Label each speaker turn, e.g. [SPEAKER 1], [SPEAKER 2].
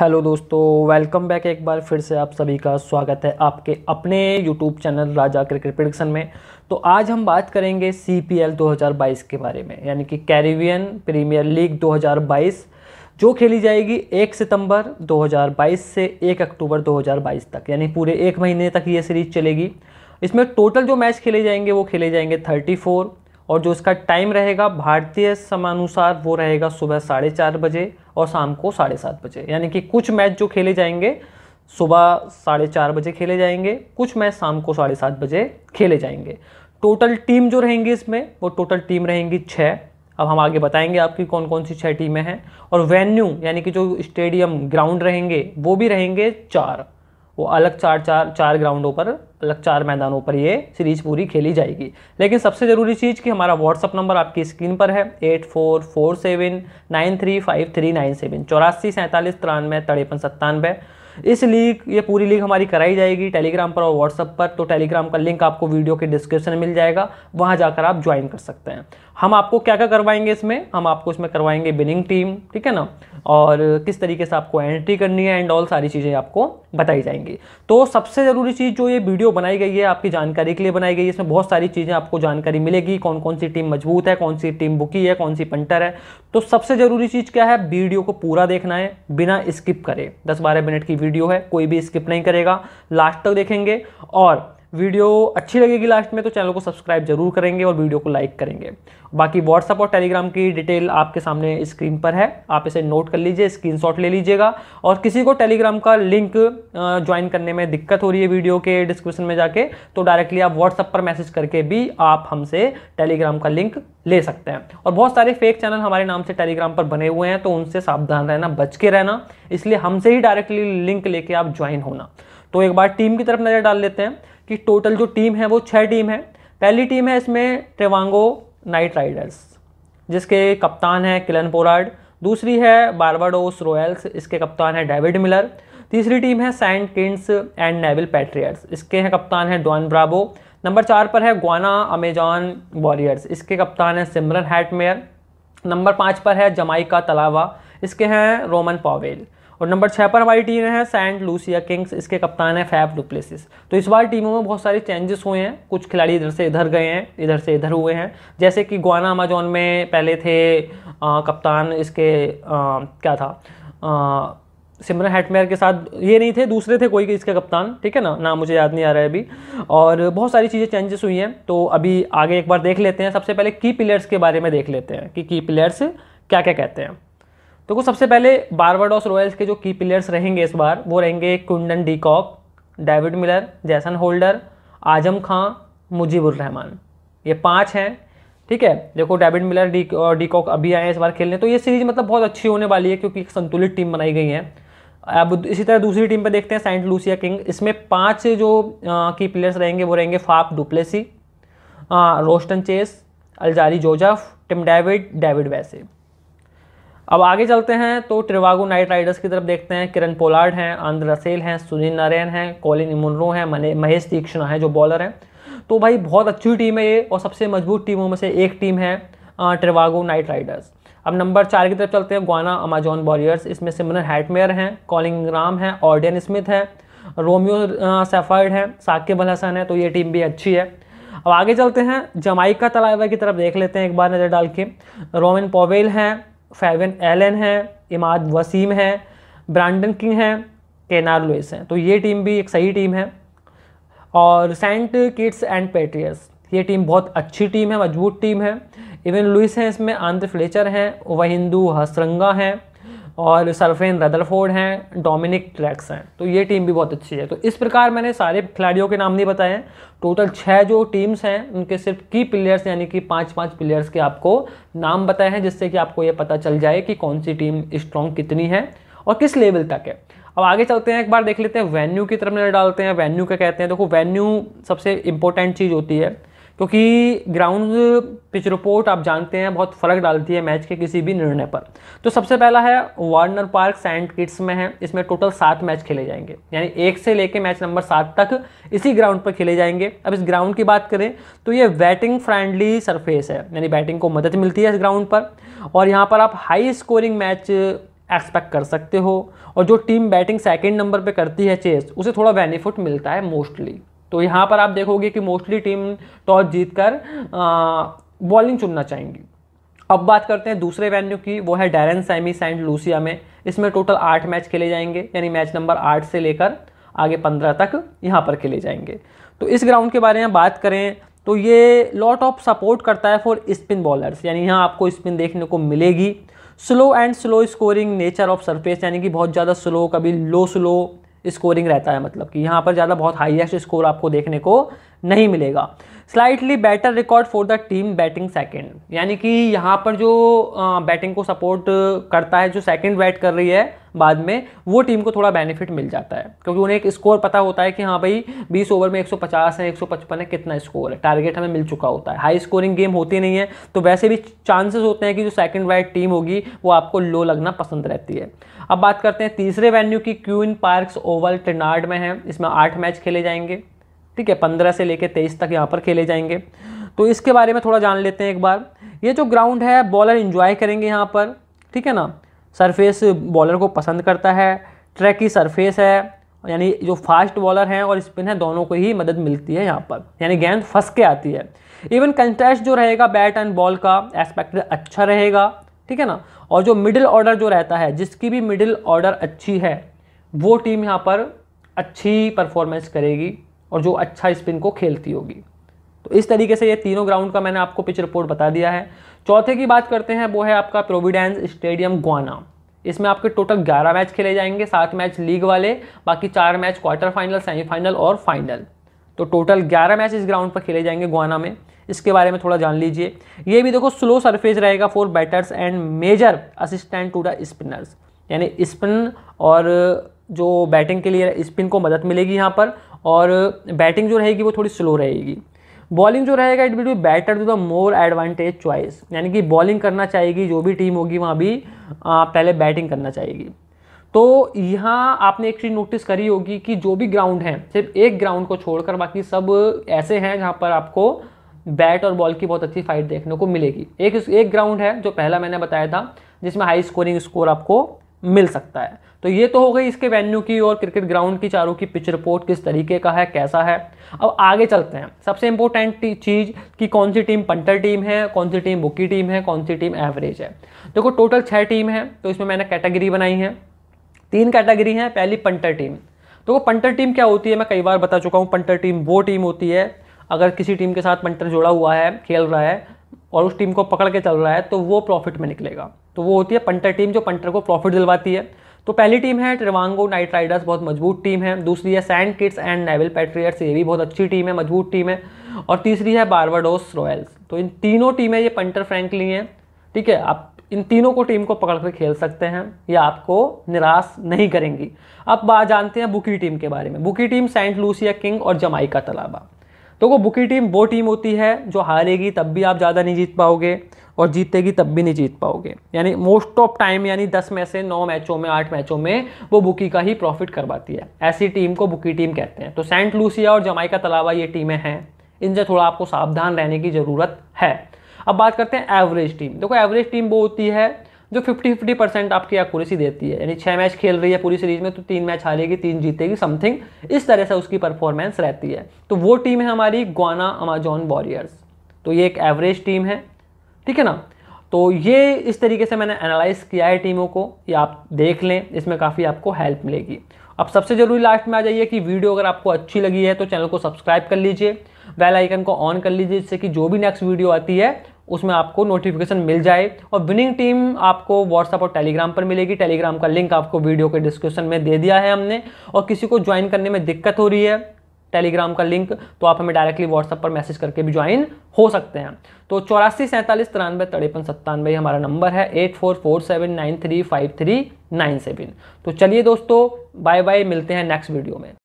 [SPEAKER 1] hello दोस्तों welcome back एक बार फिर से आप सभी का स्वागत है आपके अपने YouTube channel Raja cricket prediction में तो आज हम बात करेंगे सी पी एल 2022 के बारे में यानी कि कैरिबियन प्रीमियर लीग 2022 जो खेली जाएगी 1 सितंबर 2022 से 1 अक्टूबर 2022 तक यानी पूरे एक महीने तक ये सीरीज चलेगी इसमें टोटल जो मैच खेले जाएंगे वो खेले जाएंगे थर्टी फोर और जो इसका टाइम रहेगा भारतीय समानुसार वो रहेगा सुबह साढ़े चार बजे और शाम को साढ़े सात बजे यानी कि कुछ मैच जो खेले जाएंगे सुबह साढ़े चार बजे खेले जाएंगे कुछ मैच शाम को साढ़े सात बजे खेले जाएंगे टोटल टीम जो रहेंगी इसमें वो टोटल टीम रहेंगी छः अब हम आगे बताएंगे आपकी कौन कौन सी छः टीमें हैं और वेन्यू यानी कि जो स्टेडियम ग्राउंड रहेंगे वो भी रहेंगे चार वो अलग चार चार चार ग्राउंडों पर अलग चार मैदानों पर ये सीरीज पूरी खेली जाएगी लेकिन सबसे ज़रूरी चीज़ कि हमारा व्हाट्सअप नंबर आपकी स्क्रीन पर है eight four four seven nine three five three nine seven चौरासी सैंतालीस तिरानवे तड़ेपन सत्तानवे इस लीग ये पूरी लीग हमारी कराई जाएगी टेलीग्राम पर और व्हाट्सअप पर तो टेलीग्राम का लिंक आपको वीडियो के डिस्क्रिप्शन में मिल जाएगा वहाँ जाकर आप ज्वाइन कर सकते हैं हम आपको क्या क्या करवाएंगे इसमें हम आपको इसमें करवाएंगे विनिंग टीम ठीक है ना और किस तरीके से आपको एंट्री करनी है एंड ऑल सारी चीज़ें आपको बताई जाएंगी तो सबसे ज़रूरी चीज़ जो ये वीडियो बनाई गई है आपकी जानकारी के लिए बनाई गई है इसमें बहुत सारी चीज़ें आपको जानकारी मिलेगी कौन कौन सी टीम मजबूत है कौन सी टीम बुकी है कौन सी पंटर है तो सबसे ज़रूरी चीज़ क्या है वीडियो को पूरा देखना है बिना स्किप करे दस बारह मिनट की वीडियो है कोई भी स्किप नहीं करेगा लास्ट तक देखेंगे और वीडियो अच्छी लगेगी लास्ट में तो चैनल को सब्सक्राइब जरूर करेंगे और वीडियो को लाइक करेंगे बाकी व्हाट्सअप और टेलीग्राम की डिटेल आपके सामने स्क्रीन पर है आप इसे नोट कर लीजिए स्क्रीनशॉट ले लीजिएगा और किसी को टेलीग्राम का लिंक ज्वाइन करने में दिक्कत हो रही है वीडियो के डिस्क्रिप्शन में जाके तो डायरेक्टली आप व्हाट्सअप पर मैसेज करके भी आप हमसे टेलीग्राम का लिंक ले सकते हैं और बहुत सारे फेक चैनल हमारे नाम से टेलीग्राम पर बने हुए हैं तो उनसे सावधान रहना बच के रहना इसलिए हमसे ही डायरेक्टली लिंक लेके आप ज्वाइन होना तो एक बार टीम की तरफ नज़र डाल लेते हैं कि टोटल जो टीम है वो छः टीम है पहली टीम है इसमें ट्रेवांगो नाइट राइडर्स जिसके कप्तान हैं किलन पोराड दूसरी है बारबाडोस रॉयल्स इसके कप्तान हैं डेविड मिलर तीसरी टीम है Saint Kitts and Nevis Patriots इसके हैं कप्तान हैं डॉन ब्राबो नंबर चार पर है ग्वाना अमेजॉन वॉरियर्स इसके कप्तान हैं सिमरन हैटमेयर नंबर पाँच पर है जमाइका तलावा इसके हैं रोमन पावेल और नंबर छः पर हमारी टीम है सेंट लूसिया किंग्स इसके कप्तान है फैफ डुप्लेसिस तो इस बार टीमों में बहुत सारे चेंजेस हुए हैं कुछ खिलाड़ी इधर से इधर गए हैं इधर से इधर हुए हैं जैसे कि गुआना अमेजोन में पहले थे आ, कप्तान इसके आ, क्या था सिमरन हेटमेयर के साथ ये नहीं थे दूसरे थे कोई इसके कप्तान ठीक है ना नाम मुझे याद नहीं आ रहा है अभी और बहुत सारी चीज़ें चेंजेस हुई हैं तो अभी आगे एक बार देख लेते हैं सबसे पहले की प्लेयर्स के बारे में देख लेते हैं कि की प्लेयर्स क्या क्या कहते हैं देखो तो सबसे पहले बारवाडोस रॉयल्स के जो की प्लेयर्स रहेंगे इस बार वो रहेंगे Quinton de Kock David Miller Jason Holder Azam Khan Mujibur Rahman ये पांच हैं ठीक है देखो डेविड मिलर डी डीकॉक अभी आए हैं इस बार खेलने तो ये सीरीज मतलब बहुत अच्छी होने वाली है क्योंकि एक संतुलित टीम बनाई गई है अब इसी तरह दूसरी टीम पर देखते हैं सेंट लूसिया किंग इसमें पाँच जो की प्लेयर्स रहेंगे वो रहेंगे Faf du Plessis Roston Chase Alzarri Joseph Tim David David वैसे अब आगे चलते हैं तो ट्रिवागो नाइट राइडर्स की तरफ देखते हैं किरण पोलार्ड हैं आंध्र रसेल हैं सुनील नारायण हैं कॉलिन इमुनरो हैं महेश तीक्षणा हैं जो बॉलर हैं तो भाई बहुत अच्छी टीम है ये और सबसे मजबूत टीमों में से एक टीम है ट्रिवागो नाइट राइडर्स अब नंबर चार की तरफ चलते हैं ग्वाना अमेजॉन वॉरियर्स इसमें सिमरन हैटमेयर हैं कॉलिंग राम हैं ऑर्डियन स्मिथ है रोमियो सेफर्ड हैं साकिब अल हसन है तो ये टीम भी अच्छी है अब आगे चलते हैं जमाइका तलाइवा की तरफ देख लेते हैं एक बार नज़र डाल के रोमिन पोवेल हैं फेवन एलन है इमाद वसीम है ब्रांडन किंग है केनार लुइस हैं तो ये टीम भी एक सही टीम है और सेंट किट्स एंड पेट्रियस ये टीम बहुत अच्छी टीम है मजबूत टीम है इवन लुइस हैं इसमें आंध्र फ्लेचर हैं वहिंदू हसरंगा हैं और सरफेन रदरफोर्ड हैं डोमिनिक ट्रैक्स हैं तो ये टीम भी बहुत अच्छी है तो इस प्रकार मैंने सारे खिलाड़ियों के नाम नहीं बताए हैं टोटल छः जो टीम्स हैं उनके सिर्फ की प्लेयर्स यानी कि पाँच पाँच प्लेयर्स के आपको नाम बताए हैं जिससे कि आपको ये पता चल जाए कि कौन सी टीम स्ट्रॉन्ग कितनी है और किस लेवल तक है अब आगे चलते हैं एक बार देख लेते हैं वेन्यू की तरफ नजर डालते हैं वेन्यू क्या कहते हैं देखो वेन्यू सबसे इंपॉर्टेंट चीज़ होती है क्योंकि ग्राउंड पिच रिपोर्ट आप जानते हैं बहुत फ़र्क डालती है मैच के किसी भी निर्णय पर तो सबसे पहला है वार्नर पार्क सैंड किट्स में है इसमें टोटल सात मैच खेले जाएंगे यानी एक से लेके मैच नंबर सात तक इसी ग्राउंड पर खेले जाएंगे अब इस ग्राउंड की बात करें तो ये बैटिंग फ्रेंडली सरफेस है यानी बैटिंग को मदद मिलती है इस ग्राउंड पर और यहाँ पर आप हाई स्कोरिंग मैच एक्सपेक्ट कर सकते हो और जो टीम बैटिंग सेकेंड नंबर पर करती है चेस उसे थोड़ा बेनिफिट मिलता है मोस्टली तो यहाँ पर आप देखोगे कि मोस्टली टीम टॉस जीतकर बॉलिंग चुनना चाहेंगी अब बात करते हैं दूसरे वेन्यू की वो है डेरन सैमी सेंट लूसिया में इसमें टोटल आठ मैच खेले जाएंगे यानी मैच नंबर आठ से लेकर आगे पंद्रह तक यहाँ पर खेले जाएंगे तो इस ग्राउंड के बारे में बात करें तो ये लॉट ऑफ सपोर्ट करता है फॉर स्पिन बॉलर्स यानी यहाँ आपको स्पिन देखने को मिलेगी slow and slow scoring nature of surface यानी कि बहुत ज़्यादा स्लो कभी लो स्लो स्कोरिंग रहता है मतलब कि यहाँ पर ज़्यादा बहुत हाईएस्ट स्कोर आपको देखने को नहीं मिलेगा slightly better record for the team batting second यानी कि यहाँ पर जो बैटिंग को सपोर्ट करता है जो सेकेंड बैट कर रही है बाद में वो टीम को थोड़ा बेनिफिट मिल जाता है क्योंकि उन्हें एक स्कोर पता होता है कि हाँ भाई 20 ओवर में 150 है 155 है कितना स्कोर है टारगेट हमें मिल चुका होता है हाई स्कोरिंग गेम होती नहीं है तो वैसे भी चांसेस होते हैं कि जो सेकंड बैट टीम होगी वो आपको लो लगना पसंद रहती है अब बात करते हैं तीसरे वेन्यू की Queen's Park Oval Trinidad में है इसमें आठ मैच खेले जाएंगे ठीक है पंद्रह से लेकर तेईस तक यहाँ पर खेले जाएंगे तो इसके बारे में थोड़ा जान लेते हैं एक बार ये जो ग्राउंड है बॉलर इन्जॉय करेंगे यहाँ पर ठीक है ना सरफेस बॉलर को पसंद करता है ट्रैक की सरफेस है यानी जो फास्ट बॉलर हैं और स्पिन है दोनों को ही मदद मिलती है यहाँ पर यानी गेंद फंस के आती है इवन कंटेस्ट जो रहेगा बैट एंड बॉल का एस्पेक्ट अच्छा रहेगा ठीक है ना और जो मिडिल ऑर्डर जो रहता है जिसकी भी मिडिल ऑर्डर अच्छी है वो टीम यहाँ पर अच्छी परफॉर्मेंस करेगी और जो अच्छा स्पिन को खेलती होगी तो इस तरीके से ये तीनों ग्राउंड का मैंने आपको पिच रिपोर्ट बता दिया है चौथे की बात करते हैं वो है आपका प्रोविडेंस स्टेडियम गुआना इसमें आपके टोटल 11 मैच खेले जाएंगे सात मैच लीग वाले बाकी चार मैच क्वार्टर फाइनल सेमीफाइनल और फाइनल तो टोटल 11 मैच इस ग्राउंड पर खेले जाएंगे गुआना में इसके बारे में थोड़ा जान लीजिए ये भी देखो स्लो सरफेस रहेगा for batters and major assistant to the spinners यानी स्पिन और जो बैटिंग के लिए स्पिन को मदद मिलेगी यहाँ पर और बैटिंग जो रहेगी वो थोड़ी स्लो रहेगी बॉलिंग जो रहेगा it will be better to the more advantage choice यानी कि बॉलिंग करना चाहेगी जो भी टीम होगी वहाँ भी आ, पहले बैटिंग करना चाहेगी तो यहाँ आपने एक चीज़ नोटिस करी होगी कि जो भी ग्राउंड है सिर्फ एक ग्राउंड को छोड़कर बाकी सब ऐसे हैं जहाँ पर आपको बैट और बॉल की बहुत अच्छी फाइट देखने को मिलेगी एक एक ग्राउंड है जो पहला मैंने बताया था जिसमें हाई स्कोरिंग स्कोर आपको मिल सकता है तो ये तो हो गई इसके वेन्यू की और क्रिकेट ग्राउंड की चारों की पिच रिपोर्ट किस तरीके का है कैसा है अब आगे चलते हैं सबसे इंपॉर्टेंट चीज़ कि कौन सी टीम पंटर टीम है कौन सी टीम बुकी टीम है कौन सी टीम एवरेज है देखो टोटल छह टीम है तो इसमें मैंने कैटेगरी बनाई है तीन कैटेगरी है पहली पंटर टीम तो वो पंटर टीम क्या होती है मैं कई बार बता चुका हूँ पंटर टीम वो टीम होती है अगर किसी टीम के साथ पंटर जुड़ा हुआ है खेल रहा है और उस टीम को पकड़ के चल रहा है तो वो प्रॉफिट में निकलेगा तो वो होती है पंटर टीम जो पंटर को प्रॉफिट दिलवाती है तो पहली टीम है ट्रिवांगो नाइट राइडर्स बहुत मजबूत टीम है दूसरी है Saint Kitts and Nevis Patriots ये भी बहुत अच्छी टीम है मजबूत टीम है और तीसरी है बारवाडोस रॉयल्स तो इन तीनों टीमें ये पंटर फ्रैंकली हैं ठीक है आप इन तीनों को टीम को पकड़ कर खेल सकते हैं ये आपको निराश नहीं करेंगी अब बात जानते हैं बुकी टीम के बारे में bookie team Saint Lucia King और जमाइका तलाबा तो वो बुकी टीम वो टीम होती है जो हारेगी तब भी आप ज़्यादा नहीं जीत पाओगे और जीतेगी तब भी नहीं जीत पाओगे यानी मोस्ट ऑफ टाइम यानी दस में से नौ मैचों में आठ मैचों में वो बुकी का ही प्रॉफिट करवाती है ऐसी टीम को बुकी टीम कहते हैं तो सेंट लूसिया और जमाइका तलावा ये टीमें हैं इनसे थोड़ा आपको सावधान रहने की ज़रूरत है अब बात करते हैं एवरेज टीम देखो एवरेज टीम वो होती है जो फिफ्टी फिफ्टी परसेंट आपकी एक्यूरेसी देती है यानी छः मैच खेल रही है पूरी सीरीज में तो तीन मैच हारेगी तीन जीतेगी समथिंग इस तरह से उसकी परफॉर्मेंस रहती है तो वो टीम है हमारी ग्वाना अमेजोन वॉरियर्स तो ये एक एवरेज टीम है ठीक है ना तो ये इस तरीके से मैंने एनालाइज किया है टीमों को ये आप देख लें इसमें काफ़ी आपको हेल्प मिलेगी अब सबसे ज़रूरी लास्ट में आ जाइए कि वीडियो अगर आपको अच्छी लगी है तो चैनल को सब्सक्राइब कर लीजिए बेल आइकन को ऑन कर लीजिए जिससे कि जो भी नेक्स्ट वीडियो आती है उसमें आपको नोटिफिकेशन मिल जाए और विनिंग टीम आपको व्हाट्सअप और टेलीग्राम पर मिलेगी टेलीग्राम का लिंक आपको वीडियो के डिस्क्रिप्शन में दे दिया है हमने और किसी को ज्वाइन करने में दिक्कत हो रही है टेलीग्राम का लिंक तो आप हमें डायरेक्टली व्हाट्सअप पर मैसेज करके भी ज्वाइन हो सकते हैं तो चौरासी सैंतालीस तिरानवे तड़ेपन सत्तानवे हमारा नंबर है eight four four seven nine three five three nine seven तो चलिए दोस्तों बाय बाय मिलते हैं नेक्स्ट वीडियो में